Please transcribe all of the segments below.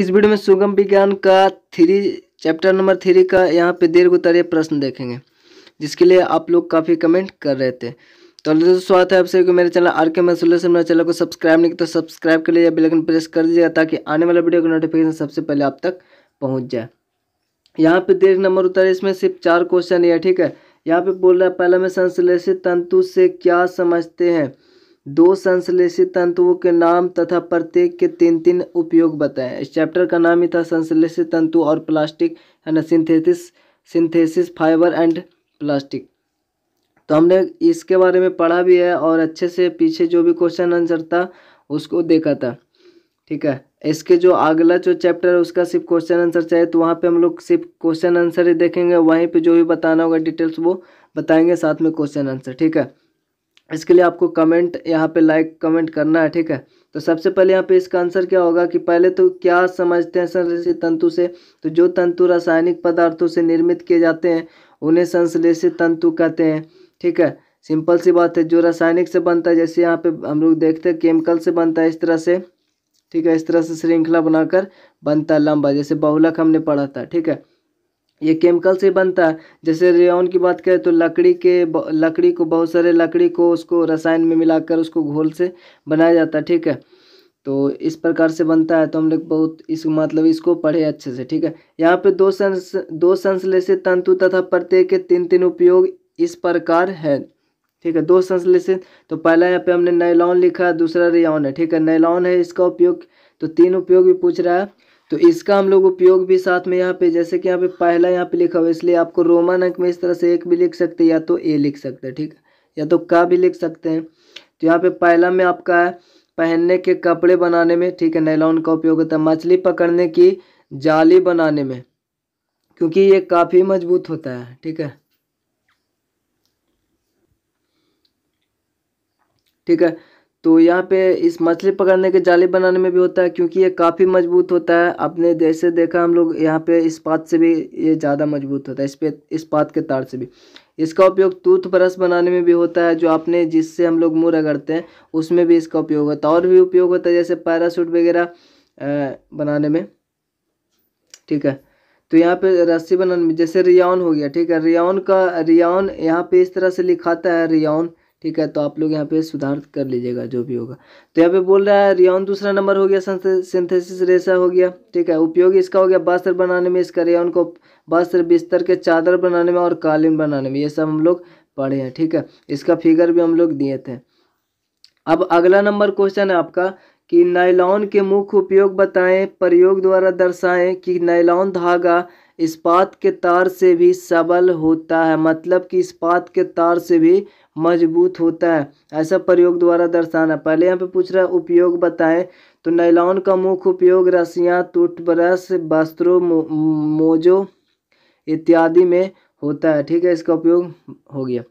इस वीडियो में सुगम विज्ञान का थ्री चैप्टर नंबर थ्री का यहाँ पे दीर्घ उत्तरीय प्रश्न देखेंगे जिसके लिए आप लोग काफ़ी कमेंट कर रहे थे तो दोस्तों स्वागत है आप सभी को मेरे चैनल आर के मैं सोल्यूशन मेरे चैनल को सब्सक्राइब नहीं तो सब्सक्राइब कर लीजिए बिलकन प्रेस कर दीजिएगा ताकि आने वाला वीडियो का नोटिफिकेशन सबसे पहले आप तक पहुँच जाए यहाँ पे दीर्घ नंबर उत्तर इसमें सिर्फ चार क्वेश्चन है ठीक है यहाँ पे बोल रहा है पहला में संश्लेषित तंतु से क्या समझते हैं दो संश्लेषित तंतुओं के नाम तथा प्रत्येक के तीन तीन उपयोग बताएं इस चैप्टर का नाम ही था संश्लेषित तंतु और plastic and synthesis synthesis fibre and plastic तो हमने इसके बारे में पढ़ा भी है और अच्छे से पीछे जो भी क्वेश्चन आंसर था उसको देखा था ठीक है इसके जो अगला जो चैप्टर है उसका सिर्फ क्वेश्चन आंसर चाहिए तो वहाँ पे हम लोग सिर्फ क्वेश्चन आंसर ही देखेंगे वहीं पे जो भी बताना होगा डिटेल्स वो बताएंगे साथ में क्वेश्चन आंसर ठीक है इसके लिए आपको कमेंट यहाँ पे लाइक कमेंट करना है ठीक है तो सबसे पहले यहाँ पे इसका आंसर क्या होगा कि पहले तो क्या समझते हैं संश्लेषित तंतु से तो जो तंतु रासायनिक पदार्थों से निर्मित किए जाते हैं उन्हें संश्लेषित तंतु कहते हैं ठीक है सिंपल सी बात है जो रासायनिक से बनता है जैसे यहाँ पे हम लोग देखते हैं केमिकल से बनता है इस तरह से ठीक है इस तरह से श्रृंखला बनाकर बनता है लंबा जैसे बहुलक हमने पढ़ा था ठीक है ये केमिकल से बनता है जैसे रेउन की बात करें तो लकड़ी के लकड़ी को बहुत सारे लकड़ी को उसको रसायन में मिलाकर उसको घोल से बनाया जाता है ठीक है तो इस प्रकार से बनता है तो हम लोग बहुत इस मतलब इसको पढ़े अच्छे से ठीक है यहाँ पे दो संस दो संश्लेषित तंतु तथा प्रत्यय के तीन तीन उपयोग इस प्रकार है ठीक है दो संश्लेषित तो पहला यहाँ पे हमने नैलॉन लिखा दूसरा रेउन है ठीक है नैलॉन है इसका उपयोग तो तीन उपयोग भी पूछ रहा है तो इसका हम लोग उपयोग भी साथ में यहाँ पे जैसे कि यहाँ पे पहला यहाँ पे लिखा हुआ इसलिए आपको रोमन अंक में इस तरह से एक भी लिख सकते हैं या तो ए लिख सकते हैं ठीक या तो का भी लिख सकते हैं तो यहाँ पे पहला में आपका है पहनने के कपड़े बनाने में ठीक है नैलॉन का उपयोग होता है मछली पकड़ने की जाली बनाने में क्योंकि ये काफ़ी मजबूत होता है ठीक है ठीक है तो यहाँ पे इस मछली पकड़ने के जाली बनाने में भी होता है क्योंकि ये काफ़ी मजबूत होता है अपने जैसे देखा हम लोग यहाँ पे इस पात से भी ये ज़्यादा मजबूत होता है इस पे इस पात के तार से भी इसका उपयोग टूथब्रश बनाने में भी होता है जो आपने जिससे हम लोग मुँह रगड़ते हैं उसमें भी इसका उपयोग होता है और भी उपयोग होता है जैसे पैरासूट वगैरह बनाने में ठीक है तो यहाँ पे रस्सी बनाने में जैसे रियान हो गया ठीक है रियान का रियान यहाँ पे इस तरह से लिखाता है रियान ठीक है तो आप लोग यहाँ पे सुधार कर लीजिएगा जो भी होगा तो यहाँ पे बोल रहा है रेयन दूसरा नंबर हो गया सिंथेसिस रेशा हो गया ठीक है उपयोग इसका हो गया वस्त्र बनाने में इसका रेयन को वस्त्र बिस्तर के चादर बनाने में और कालीन बनाने में ये सब हम लोग पढ़े हैं ठीक है इसका फिगर भी हम लोग दिए थे अब अगला नंबर क्वेश्चन है आपका कि नाइलॉन के मुख्य उपयोग बताएं प्रयोग द्वारा दर्शाएं कि नाइलॉन धागा इस्पात के तार से भी सबल होता है मतलब कि इस्पात के तार से भी मजबूत होता है ऐसा प्रयोग द्वारा दर्शाना पहले यहाँ पे पूछ रहा है उपयोग बताएं तो नाइलॉन का मुख्य उपयोग रस्सियाँ टूथब्रश वस्त्रों मोजो इत्यादि में होता है ठीक है इसका उपयोग हो गया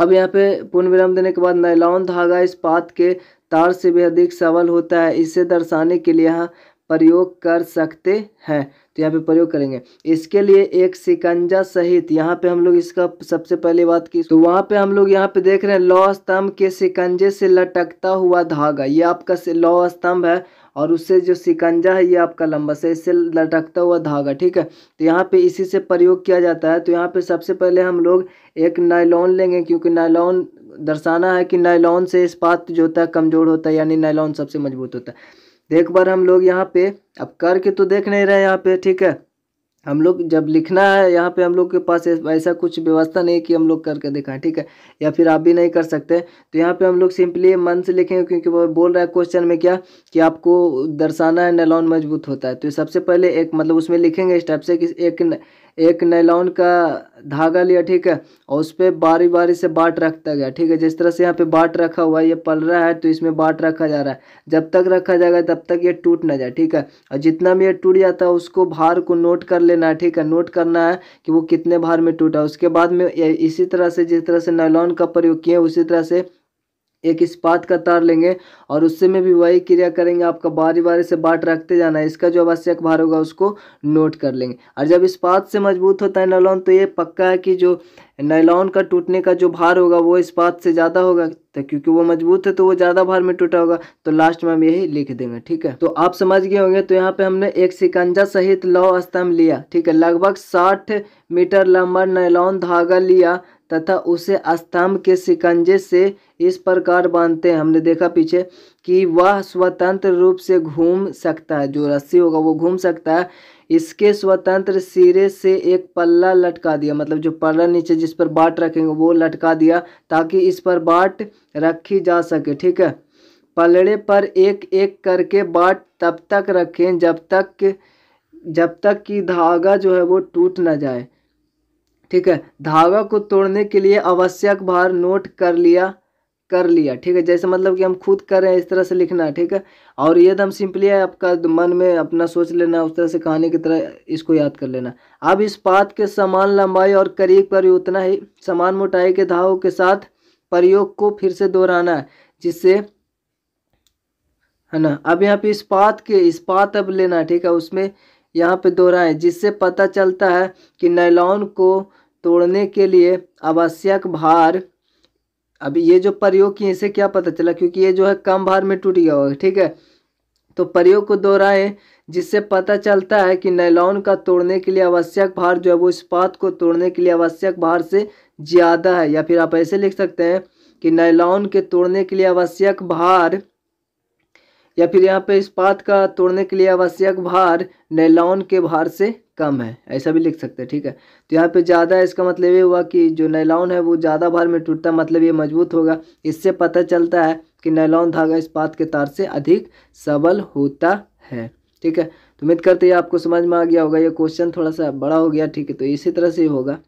अब यहाँ पे पूर्ण विराम देने के बाद नाइलॉन धागा इस्पात के तार से भी अधिक सबल होता है इसे दर्शाने के लिए यहाँ प्रयोग कर सकते हैं तो यहाँ पे प्रयोग करेंगे इसके लिए एक सिकंजा सहित यहाँ पे हम लोग इसका सबसे पहले बात की तो वहाँ पे हम लोग यहाँ पे देख रहे हैं लौ स्तंभ के सिकंजे से लटकता हुआ धागा ये आपका लौ स्तंभ है और उससे जो सिकंजा है ये आपका लंबा से इससे लटकता हुआ धागा ठीक है तो यहाँ पे इसी से प्रयोग किया जाता है तो यहाँ पे सबसे पहले हम लोग एक नायलॉन लेंगे क्योंकि नायलॉन दर्शाना है कि नायलॉन से इस्पात जो होता है कमज़ोर होता है यानी नायलॉन सबसे मजबूत होता है तो एक बार हम लोग यहाँ पे अब करके तो देख नहीं रहे यहाँ पे ठीक है हम लोग जब लिखना है यहाँ पे हम लोग के पास ऐसा कुछ व्यवस्था नहीं कि हम लोग करके दिखाएं ठीक है या फिर आप भी नहीं कर सकते तो यहाँ पे हम लोग सिंपली मन से लिखेंगे क्योंकि वो बोल रहा है क्वेश्चन में क्या कि आपको दर्शाना है नैलॉन मजबूत होता है तो सबसे पहले एक मतलब उसमें लिखेंगे इस टाइप से कि एक न, एक नैलॉन का धागा लिया ठीक है और उस पर बारी बारी से बाट रखता गया ठीक है जिस तरह से यहाँ पे बाट रखा हुआ है ये पल रहा है तो इसमें बाट रखा जा रहा है जब तक रखा जाएगा तब तक ये टूट ना जाए ठीक है और जितना भी ये टूट जाता है उसको भार को नोट कर ले लेना है ठीक है नोट करना है कि वो कितने भार में टूटा उसके बाद में इसी तरह से जिस तरह से नायलॉन का प्रयोग किए उसी तरह से एक इस्पात का तार लेंगे और उससे में भी वही क्रिया करेंगे आपका बारी बारी से बाट रखते जाना है इसका जो आवश्यक भार होगा उसको नोट कर लेंगे और जब इस्पात से मजबूत होता है नायलॉन तो ये पक्का है कि जो नायलॉन का टूटने का जो भार होगा वो इस्पात से ज़्यादा होगा तो क्योंकि वो मजबूत है तो वो ज़्यादा भार में टूटा होगा तो लास्ट में हम यही लिख देंगे ठीक है तो आप समझ गए होंगे तो यहाँ पे हमने एक सिकंजा सहित लौ स्तंभ लिया ठीक है लगभग साठ मीटर लंबा नायलॉन धागा लिया तथा उसे अस्तम्भ के शिकंजे से इस प्रकार बांधते हैं हमने देखा पीछे कि वह स्वतंत्र रूप से घूम सकता है जो रस्सी होगा वो घूम सकता है इसके स्वतंत्र सिरे से एक पल्ला लटका दिया मतलब जो पल्ला नीचे जिस पर बाट रखेंगे वो लटका दिया ताकि इस पर बाट रखी जा सके ठीक है पलड़े पर एक एक करके बाट तब तक रखें जब तक जब तक कि धागा जो है वो टूट ना जाए ठीक है धागा को तोड़ने के लिए आवश्यक भार नोट कर लिया कर लिया ठीक है जैसे मतलब कि हम खुद कर रहे हैं इस तरह से लिखना है ठीक है और ये एकदम तो सिंपली है आपका मन में अपना सोच लेना उस तरह से कहानी की तरह इसको याद कर लेना अब इस पात के समान लंबाई और करीब पर उतना ही समान मोटाई के धागों के साथ प्रयोग को फिर से दोहराना है जिससे है ना अब यहाँ पे इस्पात के इस्पात अब लेना ठीक है उसमें यहाँ पे दोहराएं जिससे पता चलता है कि नैलॉन को तोड़ने के लिए आवश्यक भार अब ये जो प्रयोग किए इसे क्या पता चला क्योंकि ये जो है कम भार में टूट गया होगा ठीक है तो प्रयोग को दोहराएं जिससे पता चलता है कि नैलॉन का तोड़ने के लिए आवश्यक भार जो है वो इस्पात को तोड़ने के लिए आवश्यक भार से ज़्यादा है या फिर आप ऐसे लिख सकते हैं कि नैलॉन के तोड़ने के लिए आवश्यक भार या फिर यहाँ पे इस्पात का तोड़ने के लिए आवश्यक भार नैलॉन के भार से कम है ऐसा भी लिख सकते हैं ठीक है तो यहाँ पे ज़्यादा इसका मतलब ये हुआ कि जो नैलॉन है वो ज़्यादा भार में टूटता मतलब ये मजबूत होगा इससे पता चलता है कि नैलॉन धागा इस पात के तार से अधिक सबल होता है ठीक है तो उम्मीद करते हैं आपको समझ में आ गया होगा ये क्वेश्चन थोड़ा सा बड़ा हो गया ठीक है तो इसी तरह से होगा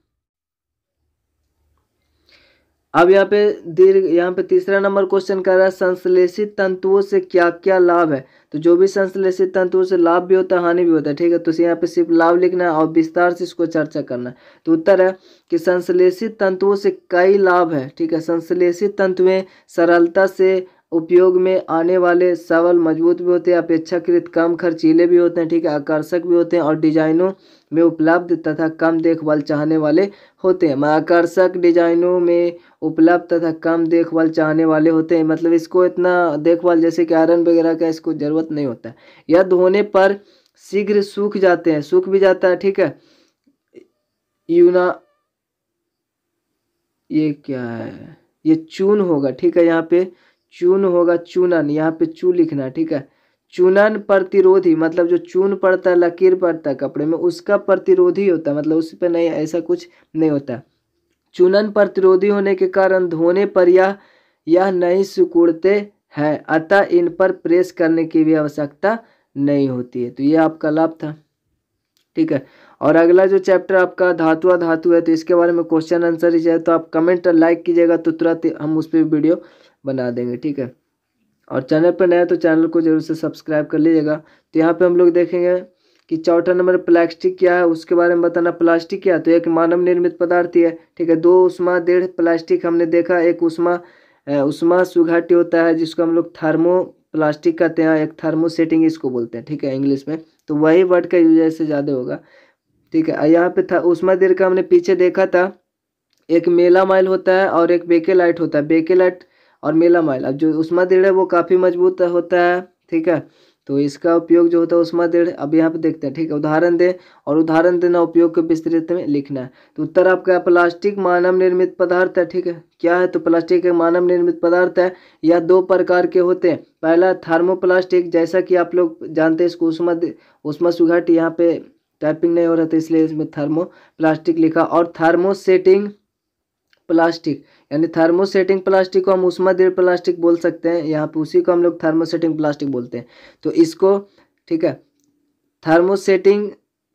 अब यहाँ पे दीर्घ यहाँ पे तीसरा नंबर क्वेश्चन कर रहा है संश्लेषित तंतुओं से क्या क्या लाभ है तो जो भी संश्लेषित तंतुओं से लाभ भी होता है हानि भी होता है ठीक है तो यहाँ पे सिर्फ लाभ लिखना है और विस्तार से इसको चर्चा करना है तो उत्तर है कि संश्लेषित तंतुओं से कई लाभ है ठीक है संश्लेषित तंतुएं सरलता से उपयोग में आने वाले सावल मजबूत भी होते हैं अपेक्षाकृत कम खर्चीले भी होते हैं ठीक है आकर्षक भी होते हैं और डिजाइनों में उपलब्ध तथा कम देखभाल चाहने वाले होते हैं आकर्षक डिजाइनों में उपलब्ध तथा कम देखभाल चाहने वाले होते हैं मतलब इसको इतना देखभाल जैसे कि आयरन वगैरह का इसको ज़रूरत नहीं होता यह धोने पर शीघ्र सूख जाते हैं सूख भी जाता है ठीक है यूना ये क्या है ये चून होगा ठीक है यहाँ पे चून होगा चूनन यहाँ पे चू लिखना ठीक है चूनन प्रतिरोधी मतलब जो चून पड़ता है लकीर पड़ता है कपड़े में उसका प्रतिरोधी होता है मतलब उस पर नहीं ऐसा कुछ नहीं होता चूनन प्रतिरोधी होने के कारण धोने पर यह यह नहीं सुकुड़ते हैं अतः इन पर प्रेस करने की भी आवश्यकता नहीं होती है तो ये आपका लाभ था ठीक है और अगला जो चैप्टर आपका धातु धातु है तो इसके बारे में क्वेश्चन आंसर ही चाहिए तो आप कमेंट और लाइक कीजिएगा तो तुरंत हम उस पर वीडियो बना देंगे ठीक है और चैनल पर नया तो चैनल को जरूर से सब्सक्राइब कर लीजिएगा तो यहाँ पे हम लोग देखेंगे कि चौथा नंबर प्लास्टिक क्या है उसके बारे में बताना प्लास्टिक क्या है तो एक मानव निर्मित पदार्थ ही है ठीक है दो उष्मा डेढ़ प्लास्टिक हमने देखा एक उष्मा उष्मा सुघाटी होता है जिसको हम लोग थर्मो प्लास्टिक कहते हैं एक थर्मो सेटिंग इसको बोलते हैं ठीक है इंग्लिश में तो वही वर्ड का यूज ऐसे ज़्यादा होगा ठीक है यहाँ पे था उष्मा दीर्घ का हमने पीछे देखा था एक मेला माइल होता है और एक बेके लाइट होता है बेके लाइट और मेला माइल अब जो उष्मा दृढ़ है वो काफ़ी मजबूत होता है ठीक है तो इसका उपयोग जो होता है उष्मा दृढ़ अब यहाँ पे देखते हैं ठीक है उदाहरण दें और उदाहरण देना उपयोग के विस्तृत में लिखना है तो उत्तर आपका प्लास्टिक मानव निर्मित पदार्थ है ठीक है क्या है तो प्लास्टिक एक मानव निर्मित पदार्थ है या दो प्रकार के होते हैं पहला थर्मोप्लास्टिक जैसा कि आप लोग जानते हैं इसको उष्मा उष्मा सुघट यहाँ पे टाइपिंग नहीं हो रहा था इसलिए इसमें थर्मो प्लास्टिक लिखा और थर्मोसेटिंग प्लास्टिक यानी थर्मोसेटिंग प्लास्टिक को हम दृढ़ प्लास्टिक बोल सकते हैं यहाँ पे उसी को हम लोग थर्मोसेटिंग प्लास्टिक बोलते हैं तो इसको ठीक है थर्मोसेटिंग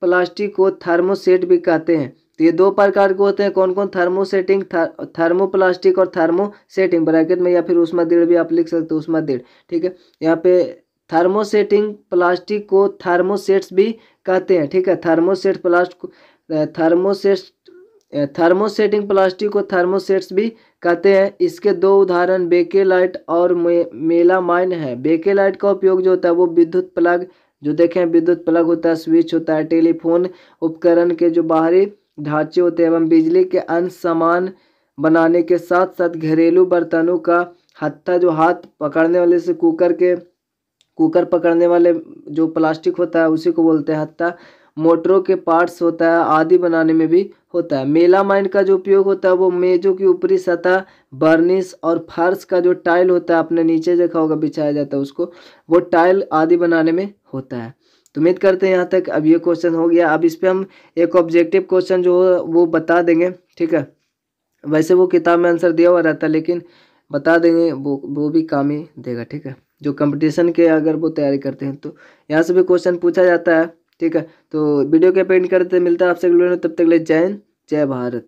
प्लास्टिक को थर्मोसेट भी कहते हैं तो ये दो प्रकार के होते हैं कौन कौन थर्मोसेटिंग थर्मो प्लास्टिक और थर्मोसेटिंग ब्रैकेट में या फिर उष्मा दृढ़ भी आप लिख सकते हो उष्मा दृढ़ ठीक है यहाँ पे थर्मोसेटिंग प्लास्टिक को थर्मोसेट्स भी कहते हैं ठीक है thermoset plastic thermoset thermosetting plastic को थर्मोसेट्स भी कहते हैं इसके दो उदाहरण बेकेलाइट और मे, मेलामाइन है बेकेलाइट का उपयोग जो होता है वो विद्युत प्लग जो देखें विद्युत प्लग होता है स्विच होता है टेलीफोन उपकरण के जो बाहरी ढांचे होते हैं एवं बिजली के अंश सामान बनाने के साथ साथ घरेलू बर्तनों का हत्था जो हाथ पकड़ने वाले से कुकर के कुकर पकड़ने वाले जो प्लास्टिक होता है उसी को बोलते हैं हत्था मोटरों के पार्ट्स होता है आदि बनाने में भी होता है मेलामाइन का जो उपयोग होता है वो मेजों की ऊपरी सतह बर्निश और फर्श का जो टाइल होता है अपने नीचे देखा होगा बिछाया जाता है उसको वो टाइल आदि बनाने में होता है तो उम्मीद करते हैं यहाँ तक अब ये क्वेश्चन हो गया अब इस पर हम एक ऑब्जेक्टिव क्वेश्चन जो वो बता देंगे ठीक है वैसे वो किताब में आंसर दिया हुआ रहता है लेकिन बता देंगे वो वो भी काम ही देगा ठीक है जो कंपटीशन के अगर वो तैयारी करते हैं तो यहाँ से भी क्वेश्चन पूछा जाता है ठीक है तो वीडियो के पेंट करते मिलता है आपसे तब तक ले जय हिंद जय भारत